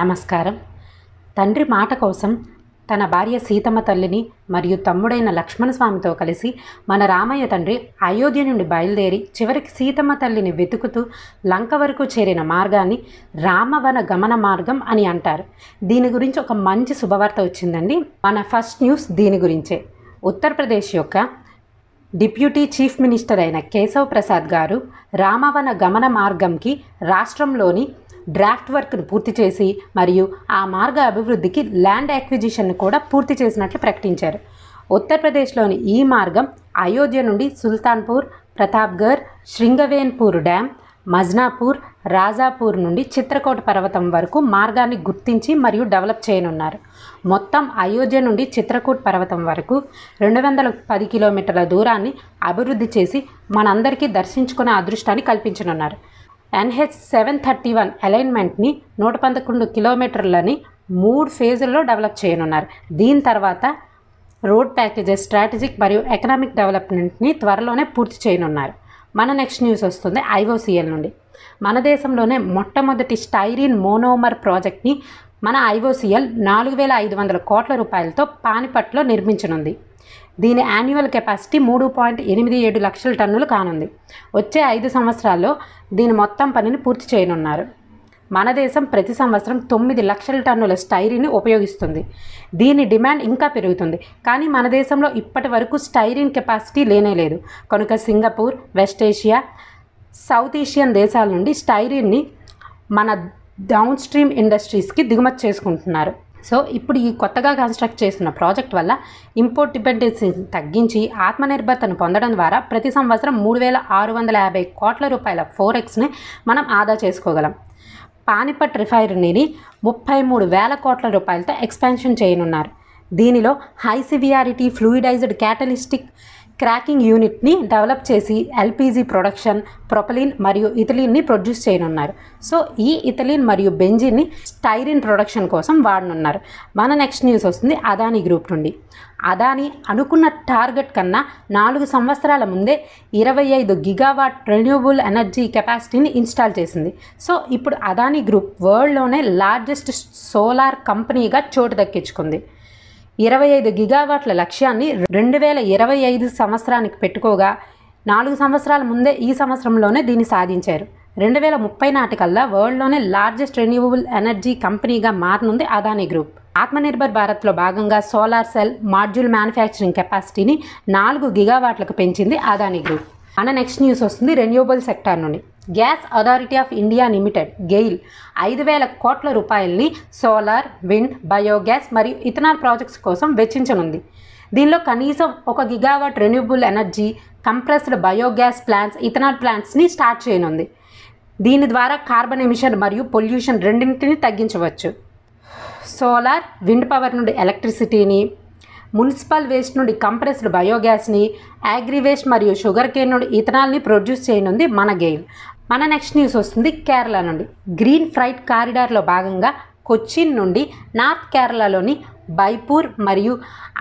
నమస్కారం తండ్రి మాట కోసం తన భార్య సీతమ్మ తల్లిని మరియు తమ్ముడైన లక్ష్మణ స్వామితో కలిసి మన రామయ్య తండ్రి అయోధ్య నుండి బయలుదేరి చివరికి సీతమ్మ తల్లిని వెతుకుతూ లంక వరకు చేరిన మార్గాన్ని రామవన గమన మార్గం అని అంటారు దీని గురించి ఒక మంచి శుభవార్త వచ్చిందండి మన ఫస్ట్ న్యూస్ దీని గురించే ఉత్తరప్రదేశ్ యొక్క డిప్యూటీ చీఫ్ మినిస్టర్ అయిన కేశవ్ ప్రసాద్ గారు రామవన గమన మార్గంకి రాష్ట్రంలోని డ్రాఫ్ట్ వర్క్ను పూర్తి చేసి మరియు ఆ మార్గ అభివృద్ధికి ల్యాండ్ యాక్విజిషన్ను కూడా పూర్తి చేసినట్లు ప్రకటించారు ఉత్తరప్రదేశ్లోని ఈ మార్గం అయోధ్య నుండి సుల్తాన్పూర్ ప్రతాప్ఘర్ శృంగవేన్పూర్ డ్యామ్ మజ్నాపూర్ రాజాపూర్ నుండి చిత్రకోట పర్వతం వరకు మార్గాన్ని గుర్తించి మరియు డెవలప్ చేయనున్నారు మొత్తం అయోధ్య నుండి చిత్రకూట్ పర్వతం వరకు రెండు వందల పది కిలోమీటర్ల దూరాన్ని అభివృద్ధి చేసి మనందరికీ దర్శించుకునే అదృష్టాన్ని కల్పించనున్నారు ఎన్హెచ్ సెవెన్ థర్టీ వన్ అలైన్మెంట్ని నూట పదకొండు కిలోమీటర్లని మూడు ఫేజుల్లో డెవలప్ చేయనున్నారు దీని తర్వాత రోడ్ ప్యాకేజెస్ స్ట్రాటజిక్ మరియు ఎకనామిక్ డెవలప్మెంట్ని త్వరలోనే పూర్తి చేయనున్నారు మన నెక్స్ట్ న్యూస్ వస్తుంది ఐఓసీఎల్ నుండి మన దేశంలోనే మొట్టమొదటి స్టైరిన్ మోనోమర్ ప్రాజెక్ట్ని మన ఐఓసీఎల్ నాలుగు వేల ఐదు వందల కోట్ల రూపాయలతో పానిపట్లో నిర్మించనుంది దీని యాన్యువల్ కెపాసిటీ మూడు పాయింట్ ఎనిమిది ఏడు లక్షల టన్నులు కానుంది వచ్చే ఐదు సంవత్సరాల్లో దీని మొత్తం పనిని పూర్తి చేయనున్నారు మన దేశం ప్రతి సంవత్సరం తొమ్మిది లక్షల టన్నుల స్టైరిన్ ఉపయోగిస్తుంది దీని డిమాండ్ ఇంకా పెరుగుతుంది కానీ మన దేశంలో ఇప్పటి వరకు స్టైరిన్ కెపాసిటీ లేనేలేదు కనుక Singapore West Asia South Asian దేశాల నుండి స్టైరిన్ని మన డౌన్ స్ట్రీమ్ ఇండస్ట్రీస్కి దిగుమతి చేసుకుంటున్నారు సో ఇప్పుడు ఈ కొత్తగా కన్స్ట్రక్ట్ చేసిన ప్రాజెక్ట్ వల్ల ఇంపోర్ట్ డిపెండెన్సీ తగ్గించి ఆత్మనిర్భర్తను పొందడం ద్వారా ప్రతి సంవత్సరం మూడు వేల ఆరు వందల యాభై కోట్ల రూపాయల ఫోరెక్స్ని మనం ఆదా చేసుకోగలం పానిపట్ రిఫైనరీని ముప్పై మూడు వేల కోట్ల రూపాయలతో ఎక్స్పాన్షన్ చేయనున్నారు దీనిలో high severity fluidized catalytic cracking యూనిట్ని డెవలప్ చేసి ఎల్పిజి ప్రొడక్షన్ ప్రొపలిన్ మరియు ఇథలిన్ని ప్రొడ్యూస్ చేయనున్నారు సో ఈ ఇథలిన్ మరియు బెంజిన్ని స్టైరిన్ ప్రొడక్షన్ కోసం వాడనున్నారు మన నెక్స్ట్ న్యూస్ వస్తుంది అదానీ గ్రూప్ నుండి అదానీ అనుకున్న టార్గెట్ కన్నా నాలుగు సంవత్సరాల ముందే ఇరవై ఐదు గిగావాట్ రెన్యూబుల్ ఎనర్జీ కెపాసిటీని ఇన్స్టాల్ చేసింది సో ఇప్పుడు అదానీ గ్రూప్ వరల్డ్లోనే లార్జెస్ట్ సోలార్ కంపెనీగా చోటు దక్కించుకుంది ఇరవై ఐదు గిగావాట్ల లక్ష్యాన్ని రెండు వేల ఇరవై ఐదు సంవత్సరానికి పెట్టుకోగా నాలుగు సంవత్సరాల ముందే ఈ సంవత్సరంలోనే దీన్ని సాధించారు రెండు వేల ముప్పై నాటికల్లా వరల్డ్లోనే లార్జెస్ట్ రెన్యూవబుల్ ఎనర్జీ కంపెనీగా మారనుంది అదానీ గ్రూప్ ఆత్మనిర్భర్ భారత్లో భాగంగా సోలార్ సెల్ మాడ్యూల్ మ్యానుఫ్యాక్చరింగ్ కెపాసిటీని నాలుగు గిగావాట్లకు పెంచింది అదానీ గ్రూప్ అన్న నెక్స్ట్ న్యూస్ వస్తుంది రెన్యూవబుల్ సెక్టార్ నుండి Gas Authority of India Limited GAIL ఐదు వేల కోట్ల రూపాయల్ని సోలార్ విండ్ బయోగ్యాస్ మరియు ఇథనాల్ ప్రాజెక్ట్స్ కోసం వెచ్చించనుంది దీనిలో కనీసం ఒక gigawatt renewable energy compressed biogas plants ethanol ప్లాంట్స్ని స్టార్ట్ చేయనుంది దీని ద్వారా కార్బన్ ఎమిషన్ మరియు పొల్యూషన్ రెండింటిని తగ్గించవచ్చు సోలార్ విండ్ పవర్ నుండి ఎలక్ట్రిసిటీని మున్సిపల్ వేస్ట్ నుండి కంప్రెస్డ్ బయోగ్యాస్ని యాగ్రివేస్ట్ మరియు షుగర్ కేన్ నుండి ఇథనాల్ని ప్రొడ్యూస్ చేయనుంది మన గెయిల్ మన నెక్స్ట్ న్యూస్ వస్తుంది కేరళ నుండి గ్రీన్ ఫ్రైట్ కారిడార్లో భాగంగా కొచ్చిన్ నుండి నార్త్ కేరళలోని బైపూర్ మరియు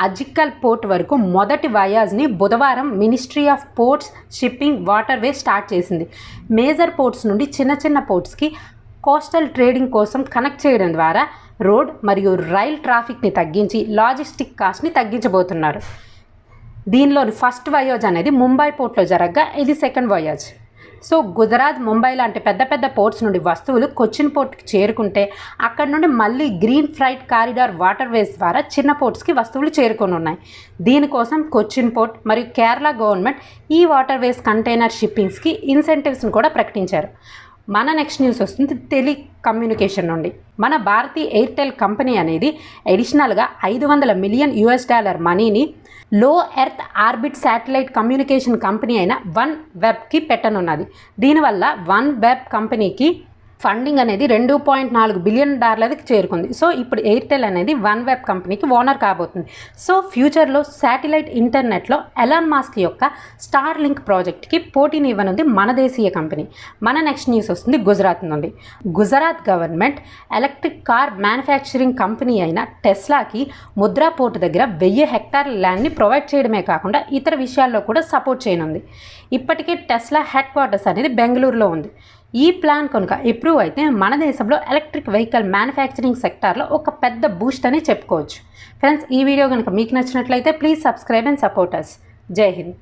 అజిక్కల్ పోర్ట్ వరకు మొదటి వయాజ్ని బుధవారం Ministry of Ports Shipping Waterway start చేసింది మేజర్ పోర్ట్స్ నుండి చిన్న చిన్న పోర్ట్స్కి కోస్టల్ ట్రేడింగ్ కోసం కనెక్ట్ చేయడం ద్వారా రోడ్ మరియు రైల్ ట్రాఫిక్ని తగ్గించి లాజిస్టిక్ కాస్ట్ని తగ్గించబోతున్నారు దీనిలోని ఫస్ట్ వయోజ్ అనేది ముంబై పోర్ట్లో జరగగా ఇది second voyage so Gujarat Mumbai లాంటి పెద్ద పెద్ద పోర్ట్స్ నుండి వస్తువులు కొచ్చిన్ పోర్ట్కి చేరుకుంటే అక్కడ నుండి మళ్ళీ green freight corridor waterways ద్వారా చిన్న పోర్ట్స్కి వస్తువులు చేరుకొని ఉన్నాయి దీనికోసం కొచ్చిన్ పోర్ట్ మరియు కేరళ గవర్నమెంట్ ఈ వాటర్ వేస్ కంటైనర్ షిప్పింగ్స్కి ఇన్సెంటివ్స్ని కూడా ప్రకటించారు మన నెక్స్ట్ న్యూస్ వస్తుంది టెలి కమ్యూనికేషన్ నుండి మన భారతీ ఎయిర్టెల్ కంపెనీ అనేది అడిషనల్గా ఐదు వందల మిలియన్ యుఎస్ డాలర్ మనీని low earth orbit satellite communication company అయిన వన్ వెబ్కి పెట్టనున్నది దీనివల్ల వన్ వెబ్ కంపెనీకి ఫండింగ్ అనేది రెండు పాయింట్ నాలుగు బిలియన్ డాలర్కి చేరుకుంది సో ఇప్పుడు ఎయిర్టెల్ అనేది వన్ వెబ్ కంపెనీకి ఓనర్ కాబోతుంది సో ఫ్యూచర్లో శాటిలైట్ ఇంటర్నెట్లో ఎలాన్ మాస్క్ యొక్క స్టార్ లింక్ ప్రాజెక్ట్కి పోటీని ఇవ్వనుంది మన దేశీయ కంపెనీ మన నెక్స్ట్ న్యూస్ వస్తుంది గుజరాత్ నుండి Gujarat government electric car manufacturing company అయిన టెస్లాకి ముద్రా పోర్టు దగ్గర వెయ్యి హెక్టార్ల ల్యాండ్ని ప్రొవైడ్ చేయడమే కాకుండా ఇతర విషయాల్లో కూడా సపోర్ట్ చేయనుంది ఇప్పటికే టెస్లా హెడ్ క్వార్టర్స్ అనేది బెంగళూరులో ఉంది ఈ ప్లాన్ కనుక ఇంప్రూవ్ అయితే మన దేశంలో ఎలక్ట్రిక్ వెహికల్ మ్యానుఫ్యాక్చరింగ్ సెక్టార్లో ఒక పెద్ద బూస్ట్ అని చెప్పుకోవచ్చు ఫ్రెండ్స్ ఈ వీడియో కనుక మీకు నచ్చినట్లయితే please subscribe and support us జై హింద్